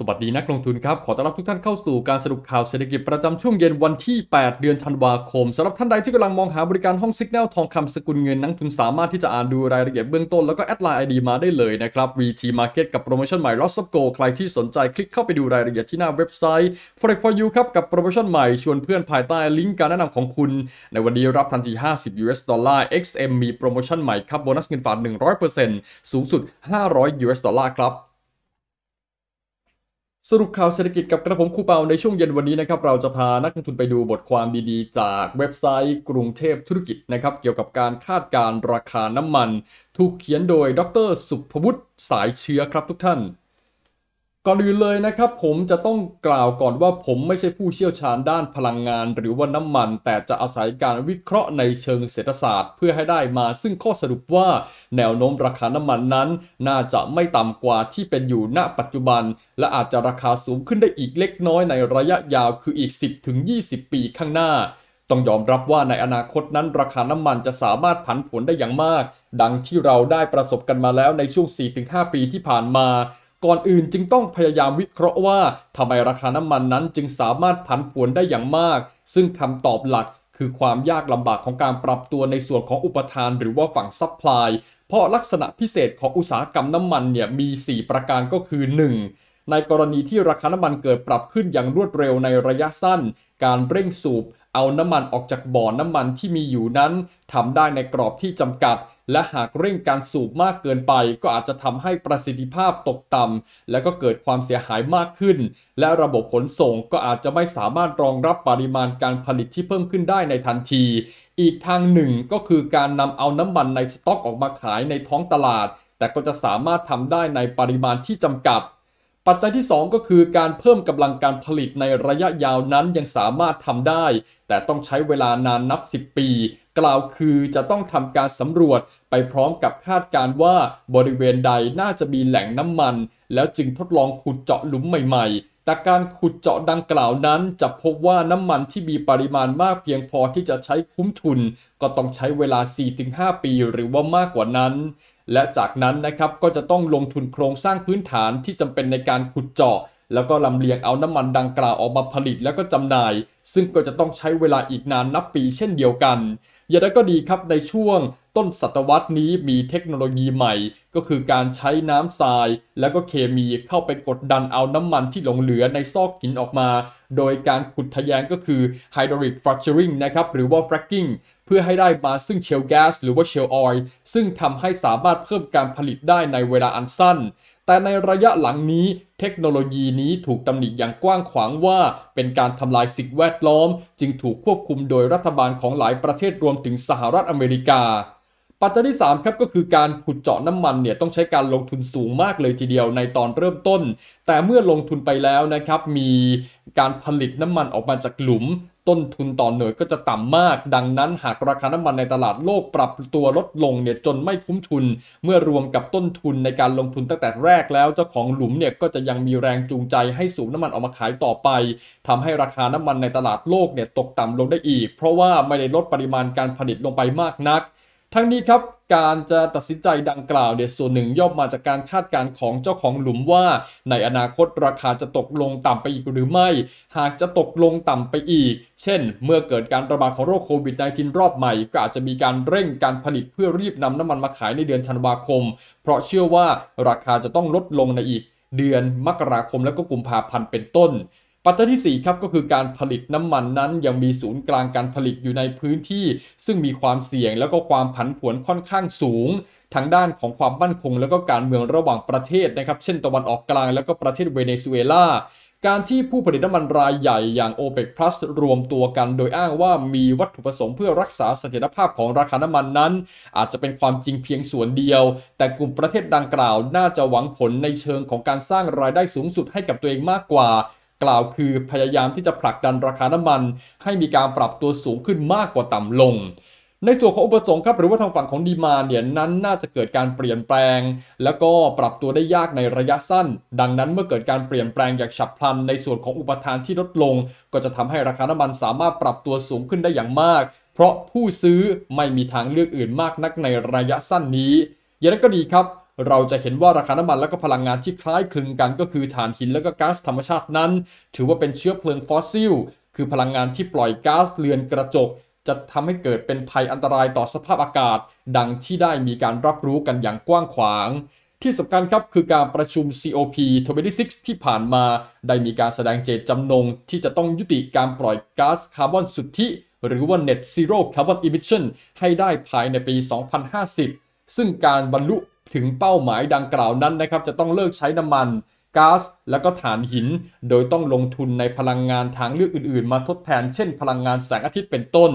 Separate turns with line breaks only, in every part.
สวัสดีนักลงทุนครับ ขอต้อนรับทุกท่านเข้าสู่การสรุปข่าวเศรษฐกิจประจำช่วงเย็นวันที่ 8 เดือนธันวาคมสำหรับท่านใดที่กำลังมองหาบริการห้องสัญญาณทองคำสกุลเงินนักทุนสามารถที่จะอ่านดูรายละเอียดเบื้องต้น แล้วก็แอดไลน์ไอดีมาได้เลยนะครับ VT Market กับโปรโมชั่นใหม่ l o s o Go ใครที่สนใจคลิกเข้าไปดูรายละเอียดที่หน้าเว็บไซต์ Forex for You ครับกับโปรโมชั่นใหม่ชวนเพื่อนภายใต้ลิงก์การแนะนำของคุณในวันนี้รับทันที 50 US ดอลลาร์ XM มีโปรโมชั่นใหม่ครับโบนัสเงินฝาก 100%สูงสุด 500 US ดอลลาร์ครับสรุปข่าวเศรษฐกิจกับกระผมคูเปาในช่วงเย็นวันนี้นะครับ เราจะพานักลงทุนไปดูบทความดีๆจากเว็บไซต์กรุงเทพธุรกิจนะครับ เกี่ยวกับการคาดการราคาน้ำมัน ถูกเขียนโดยดร สุภวุฒิสายเชื้อครับทุกท่านก่อนอื่นเลยนะครับผมจะต้องกล่าวก่อนว่าผมไม่ใช่ผู้เชี่ยวชาญด้านพลังงานหรือว่าน้ำมันแต่จะอาศัยการวิเคราะห์ในเชิงเศรษฐศาสตร์เพื่อให้ได้มา ซึ่งข้อสรุปว่าแนวโน้มราคาน้ำมันนั้นน่าจะไม่ต่ำกว่าที่เป็นอยู่ณปัจจุบัน และอาจจะราคาสูงขึ้นได้อีกเล็กน้อยในระยะยาวคืออีก 10-20 ปีข้างหน้าต้องยอมรับว่าในอนาคตนั้น ราคาน้ำมันจะสามารถผันผวนได้อย่างมาก ดังที่เราได้ประสบกันมาแล้วในช่วง 4-5 ปีที่ผ่านมาก่อนอื่นจึงต้องพยายามวิเคราะห์ว่าทำไมราคาน้ำมันนั้นจึงสามารถผันผวนได้อย่างมาก ซึ่งคำตอบหลักคือความยากลำบากของการปรับตัวในส่วนของอุปทานหรือว่าฝั่งซัพพลายเพราะลักษณะพิเศษของอุตสาหกรรมน้ำมันเนี่ยมี 4 ประการก็คือ 1. ในกรณีที่ราคาน้ำมันเกิดปรับขึ้นอย่างรวดเร็วในระยะสั้น การเร่งสูบเอาน้ำมันออกจากบ่อน้ำมันที่มีอยู่นั้นทำได้ในกรอบที่จำกัด และหากเร่งการสูบมากเกินไป ก็อาจจะทำให้ประสิทธิภาพตกต่ำและก็เกิดความเสียหายมากขึ้น และระบบขนส่งก็อาจจะไม่สามารถรองรับปริมาณการผลิตที่เพิ่มขึ้นได้ในทันที อีกทางหนึ่ง ก็คือการนำเอาน้ำมันในสต็อกออกมาขายในท้องตลาดแต่ก็จะสามารถทำได้ในปริมาณที่จำกัดปัจจัยที่ 2 ก็คือการเพิ่มกำลังการผลิตในระยะยาวนั้นยังสามารถทำได้ แต่ต้องใช้เวลานานนับ 10 ปี กล่าวคือจะต้องทำการสำรวจไปพร้อมกับคาดการว่าบริเวณใดน่าจะมีแหล่งน้ำมัน แล้วจึงทดลองขุดเจาะหลุมใหม่ๆแต่การขุดเจาะดังกล่าวนั้นจะพบว่าน้ำมันที่มีปริมาณมากเพียงพอที่จะใช้คุ้มทุน ก็ต้องใช้เวลา 4-5 ปีหรือว่ามากกว่านั้น และจากนั้นนะครับก็จะต้องลงทุนโครงสร้างพื้นฐานที่จำเป็นในการขุดเจาะแล้วก็ลำเลียงเอาน้ำมันดังกล่าวออกมาผลิตแล้วก็จำหน่าย ซึ่งก็จะต้องใช้เวลาอีกนานนับปีเช่นเดียวกัน อย่างไรก็ดีครับในช่วงต้นศตวรรษนี้มีเทคโนโลยีใหม่ ก็คือการใช้น้ำทรายแล้วก็เคมีเข้าไปกดดันเอาน้ำมันที่หลงเหลือในซอกหินออกมา โดยการขุดทะแยงก็คือ hydraulic fracturing นะครับหรือว่า fracking เพื่อให้ได้มาซึ่งเชลแก๊สหรือว่าเชลออยล์ซึ่งทำให้สามารถเพิ่มการผลิตได้ในเวลาอันสั้นแต่ในระยะหลังนี้เทคโนโลยีนี้ถูกตำหนิอย่างกว้างขวางว่าเป็นการทำลายสิ่งแวดล้อม จึงถูกควบคุมโดยรัฐบาลของหลายประเทศรวมถึงสหรัฐอเมริกา ปัจจัยที่3ครับก็คือการขุดเจาะน้ำมันเนี่ยต้องใช้การลงทุนสูงมากเลยทีเดียวในตอนเริ่มต้น แต่เมื่อลงทุนไปแล้วนะครับมีการผลิตน้ำมันออกมาจากหลุมต้นทุนต่อหน่วยก็จะต่ำมาก ดังนั้นหากราคาน้ำมันในตลาดโลกปรับตัวลดลงเนี่ยจนไม่คุ้มทุน เมื่อรวมกับต้นทุนในการลงทุนตั้งแต่แรกแล้ว เจ้าของหลุมเนี่ยก็จะยังมีแรงจูงใจให้สูบน้ำมันออกมาขายต่อไป ทำให้ราคาน้ำมันในตลาดโลกเนี่ยตกต่ำลงได้อีก เพราะว่าไม่ได้ลดปริมาณการผลิตลงไปมากนักทั้งนี้ครับ การจะตัดสินใจดังกล่าวเนี่ยส่วนหนึ่งย่อมมาจากการคาดการณ์ของเจ้าของหลุมว่า ในอนาคตราคาจะตกลงต่ำไปอีกหรือไม่ หากจะตกลงต่ำไปอีก เช่นเมื่อเกิดการระบาดของโรคโควิด -19 รอบใหม่ ก็อาจจะมีการเร่งการผลิตเพื่อรีบนำน้ำมันมาขายในเดือนธันวาคม เพราะเชื่อว่าราคาจะต้องลดลงในอีก เดือนมกราคมและก็กุมภาพันธ์เป็นต้นปัจจัยที่4ครับก็คือการผลิตน้ำมันนั้นยังมีศูนย์กลางการผลิตอยู่ในพื้นที่ ซึ่งมีความเสี่ยงแล้วก็ความผันผวนค่อนข้างสูง ทางด้านของความมั่นคงแล้วก็การเมืองระหว่างประเทศนะครับเช่นตะวันออกกลาง แล้วก็ประเทศเวเนซุเอลา การที่ผู้ผลิตน้ำมันรายใหญ่อย่าง o p e ป Plus รวมตัวกัน โดยอ้างว่ามีวัตถุประสงค์เพื่อรักษาเสถียรภาพของราคาน้ำมันนั้น อาจจะเป็นความจริงเพียงส่วนเดียว แต่กลุ่มประเทศดังกล่าวน่าจะหวังผลในเชิงของการสร้างรายได้สูงสุดให้กับตัวเองมากกว่ากล่าวคือพยายามที่จะผลักดันราคาน้ำมันให้มีการปรับตัวสูงขึ้นมากกว่าต่ำลง ในส่วนของอุปสงค์ครับ หรือว่าทางฝั่งของดีมาเนี่ยนั้นน่าจะเกิดการเปลี่ยนแปลง แล้วก็ปรับตัวได้ยากในระยะสั้น ดังนั้นเมื่อเกิดการเปลี่ยนแปลงอย่างฉับพลันในส่วนของอุปทานที่ลดลง ก็จะทำให้ราคาน้ำมันสามารถปรับตัวสูงขึ้นได้อย่างมาก เพราะผู้ซื้อไม่มีทางเลือกอื่นมากนักในระยะสั้นนี้อย่างนั้นก็ดีครับเราจะเห็นว่าราคาน้ำมันและก็พลังงานที่คล้ายคลึงกันก็คือถ่านหินและก็ก๊าซธรรมชาตินั้น ถือว่าเป็นเชื้อเพลิงฟอสซิล คือพลังงานที่ปล่อยก๊าซเรือนกระจก จะทำให้เกิดเป็นภัยอันตรายต่อสภาพอากาศ ดังที่ได้มีการรับรู้กันอย่างกว้างขวาง ที่สำคัญครับคือการประชุม COP 26ที่ผ่านมาได้มีการแสดงเจตจำนง ที่จะต้องยุติการปล่อยก๊าซคาร์บอนสุทธิ หรือว่า Net Zero Carbon Emission ให้ได้ภายในปี 2050 ซึ่งการบรรลุถึงเป้าหมายดังกล่าวนั้นนะครับ จะต้องเลิกใช้น้ำมันก๊าซและก็ถ่านหิน โดยต้องลงทุนในพลังงานทางเลือกอื่นๆ มาทดแทน เช่นพลังงานแสงอาทิตย์เป็นต้น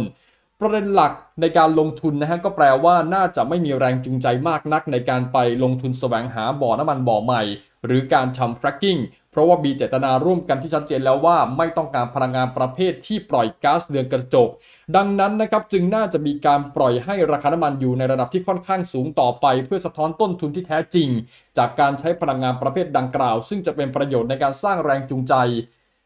ประเด็นหลักในการลงทุนนะฮะก็แปลว่าน่าจะไม่มีแรงจูงใจมากนัก ในการไปลงทุนแสวงหาบ่อน้ำมันบ่อใหม่ หรือการทำ fracking เพราะว่ามีเจตนาร่วมกันที่ชัดเจนแล้วว่า ไม่ต้องการพลังงานประเภทที่ปล่อยก๊าซเรือนกระจก ดังนั้นนะครับจึงน่าจะมีการปล่อยให้ราคาน้ำมันอยู่ในระดับที่ค่อนข้างสูงต่อไปเพื่อสะท้อนต้นทุนที่แท้จริง จากการใช้พลังงานประเภทดังกล่าว ซึ่งจะเป็นประโยชน์ในการสร้างแรงจูงใจ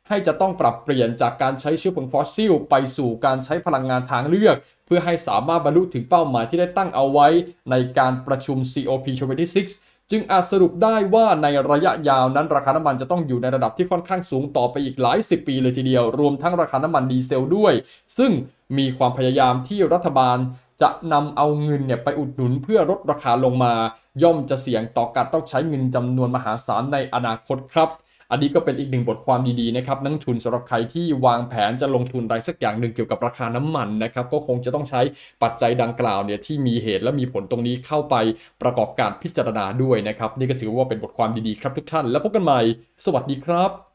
ให้จะต้องปรับเปลี่ยนจากการใช้เชื้อเพลิงฟอสซิลไปสู่การใช้พลังงานทางเลือก เพื่อให้สามารถบรรลุถึงเป้าหมายที่ได้ตั้งเอาไว้ ในการประชุม COP26 จึงอาจสรุปได้ว่าในระยะยาวนั้นราคาน้ำมันจะต้องอยู่ในระดับที่ค่อนข้างสูงต่อไปอีกหลาย10ปีเลยทีเดียว รวมทั้งราคาน้ำมันดีเซลด้วย ซึ่งมีความพยายามที่รัฐบาลจะนำเอาเงินเนี่ยไปอุดหนุนเพื่อลดราคาลงมา ย่อมจะเสี่ยงต่อการต้องใช้เงินจำนวนมหาศาลในอนาคตครับอันนี้ก็เป็นอีกหนึ่งบทความดีๆนะครับนักทุนสำหรับใครที่วางแผนจะลงทุนใดสักอย่างหนึ่งเกี่ยวกับราคาน้ำมันนะครับ ก็คงจะต้องใช้ปัจจัยดังกล่าวเนี่ยที่มีเหตุและมีผลตรงนี้เข้าไปประกอบการพิจารณาด้วยนะครับนี่ก็ถือว่าเป็นบทความดีๆ ครับทุกท่านแล้วพบกันใหม่ สวัสดีครับ